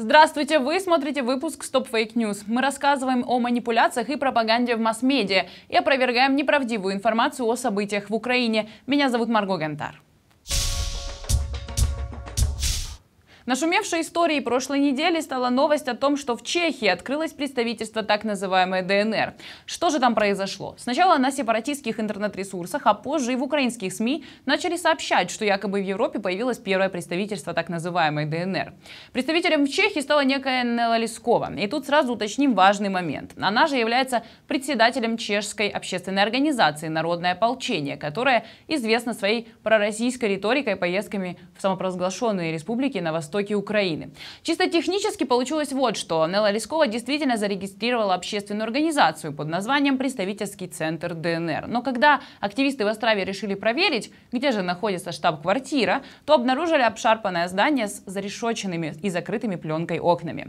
Здравствуйте! Вы смотрите выпуск Stop Fake News. Мы рассказываем о манипуляциях и пропаганде в масс-медиа и опровергаем неправдивую информацию о событиях в Украине. Меня зовут Марго Гентар. Нашумевшей историей прошлой недели стала новость о том, что в Чехии открылось представительство так называемой ДНР. Что же там произошло? Сначала на сепаратистских интернет-ресурсах, а позже и в украинских СМИ начали сообщать, что якобы в Европе появилось первое представительство так называемой ДНР. Представителем в Чехии стала некая Нелла Лескова. И тут сразу уточним важный момент. Она же является председателем чешской общественной организации «Народное ополчение», которая известна своей пророссийской риторикой и поездками в самопровозглашенные республики на восток востоке Украины. Чисто технически получилось вот что. Нелла Лескова действительно зарегистрировала общественную организацию под названием «Представительский центр ДНР». Но когда активисты в Острове решили проверить, где же находится штаб-квартира, то обнаружили обшарпанное здание с зарешоченными и закрытыми пленкой окнами.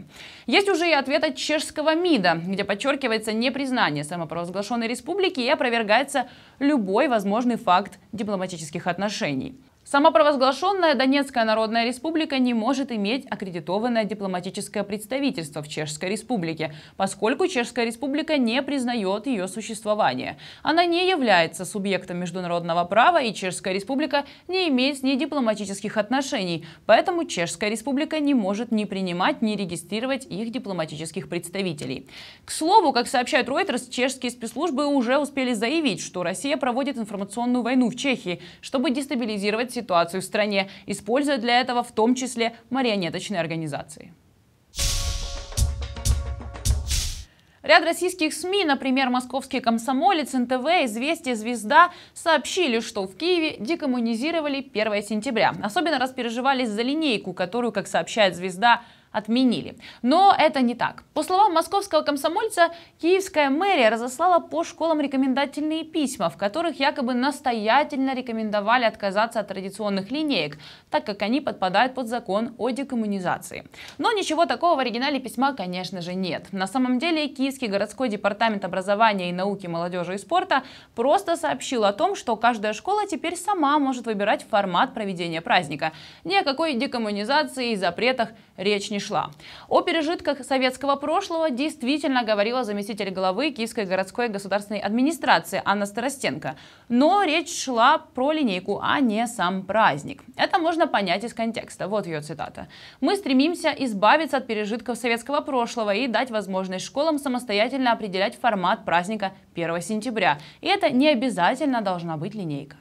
Есть уже и ответ от чешского МИДа, где подчеркивается непризнание самопровозглашенной республики и опровергается любой возможный факт дипломатических отношений. Самопровозглашенная Донецкая Народная Республика не может иметь аккредитованное дипломатическое представительство в Чешской Республике, поскольку Чешская Республика не признает ее существование. Она не является субъектом международного права, и Чешская Республика не имеет с ней дипломатических отношений, поэтому Чешская Республика не может ни принимать, ни регистрировать их дипломатических представителей. К слову, как сообщает Reuters, чешские спецслужбы уже успели заявить, что Россия проводит информационную войну в Чехии, чтобы дестабилизировать ситуацию в стране, используя для этого в том числе марионеточные организации. Ряд российских СМИ, например, московский комсомолец, НТВ, «Известия», «Звезда» сообщили, что в Киеве декоммунизировали 1 сентября. Особенно распереживались за линейку, которую, как сообщает «Звезда», отменили. Но это не так. По словам московского комсомольца, киевская мэрия разослала по школам рекомендательные письма, в которых якобы настоятельно рекомендовали отказаться от традиционных линеек, так как они подпадают под закон о декоммунизации. Но ничего такого в оригинале письма, конечно же, нет. На самом деле, Киевский городской департамент образования и науки, молодежи и спорта просто сообщил о том, что каждая школа теперь сама может выбирать формат проведения праздника. Ни о какой декоммунизации и запретах речь не шла. О пережитках советского прошлого действительно говорила заместитель главы Киевской городской государственной администрации Анна Старостенко. Но речь шла про линейку, а не сам праздник. Это можно понять из контекста. Вот ее цитата. «Мы стремимся избавиться от пережитков советского прошлого и дать возможность школам самостоятельно определять формат праздника 1 сентября. И это не обязательно должна быть линейка».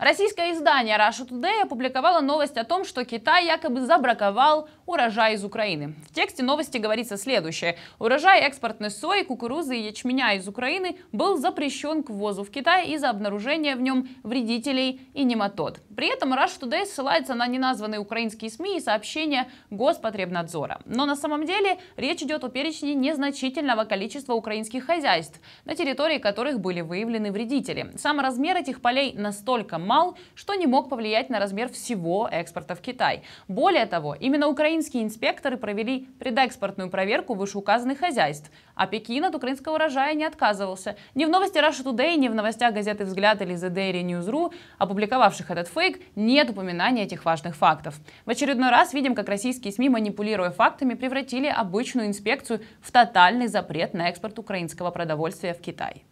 Российское издание Russia Today опубликовало новость о том, что Китай якобы забраковал урожай из Украины. В тексте новости говорится следующее. Урожай экспортной сои, кукурузы и ячменя из Украины был запрещен к ввозу в Китай из-за обнаружения в нем вредителей и нематод. При этом Russia Today ссылается на неназванные украинские СМИ и сообщения Госпотребнадзора. Но на самом деле речь идет о перечне незначительного количества украинских хозяйств, на территории которых были выявлены вредители. Сам размер этих полей настолько мал, что не мог повлиять на размер всего экспорта в Китай. Более того, именно украинские инспекторы провели предэкспортную проверку вышеуказанных хозяйств, а Пекин от украинского урожая не отказывался. Ни в новости Russia Today, ни в новостях газеты «Взгляд» или The Daily News.ru, опубликовавших этот фейк, нет упоминания этих важных фактов. В очередной раз видим, как российские СМИ, манипулируя фактами, превратили обычную инспекцию в тотальный запрет на экспорт украинского продовольствия в Китай.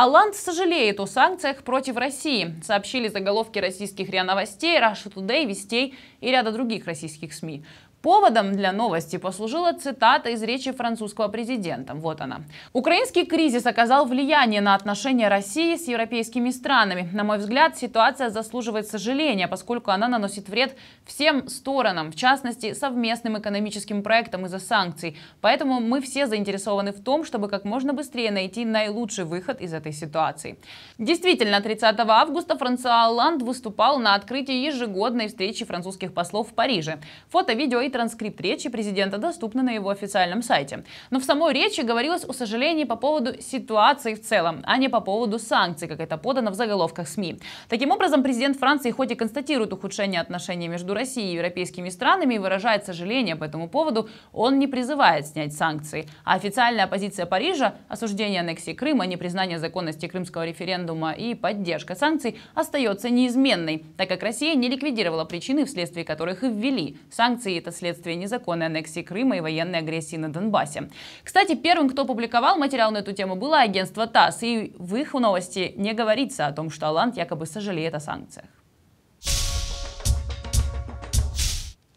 Аланд сожалеет о санкциях против России, сообщили заголовки российских РИА Новостей, Russia Today, Вестей и ряда других российских СМИ. Поводом для новости послужила цитата из речи французского президента. Вот она. «Украинский кризис оказал влияние на отношения России с европейскими странами. На мой взгляд, ситуация заслуживает сожаления, поскольку она наносит вред всем сторонам, в частности, совместным экономическим проектам из-за санкций. Поэтому мы все заинтересованы в том, чтобы как можно быстрее найти наилучший выход из этой ситуации». Действительно, 30 августа Франсуа Олланд выступал на открытии ежегодной встречи французских послов в Париже. Фото, видео и Транскрипт речи президента доступна на его официальном сайте. Но в самой речи говорилось о сожалении по поводу ситуации в целом, а не по поводу санкций, как это подано в заголовках СМИ. Таким образом, президент Франции хоть и констатирует ухудшение отношений между Россией и европейскими странами и выражает сожаление по этому поводу, он не призывает снять санкции. А официальная позиция Парижа – осуждение аннексии Крыма, непризнание законности крымского референдума и поддержка санкций – остается неизменной, так как Россия не ликвидировала причины, вследствие которых и ввели санкции. Это вследствие незаконной аннексии Крыма и военной агрессии на Донбассе. Кстати, первым, кто публиковал материал на эту тему, было агентство ТАСС, и в их новости не говорится о том, что Алант якобы сожалеет о санкциях.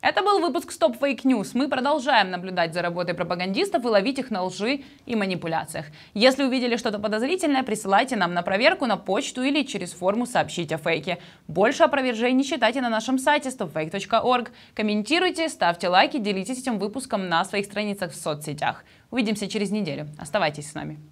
Это был выпуск Stop Fake News. Мы продолжаем наблюдать за работой пропагандистов и ловить их на лжи и манипуляциях. Если увидели что-то подозрительное, присылайте нам на проверку на почту или через форму «Сообщить о фейке». Больше опровержений читайте на нашем сайте stopfake.org. Комментируйте, ставьте лайки, делитесь этим выпуском на своих страницах в соцсетях. Увидимся через неделю. Оставайтесь с нами.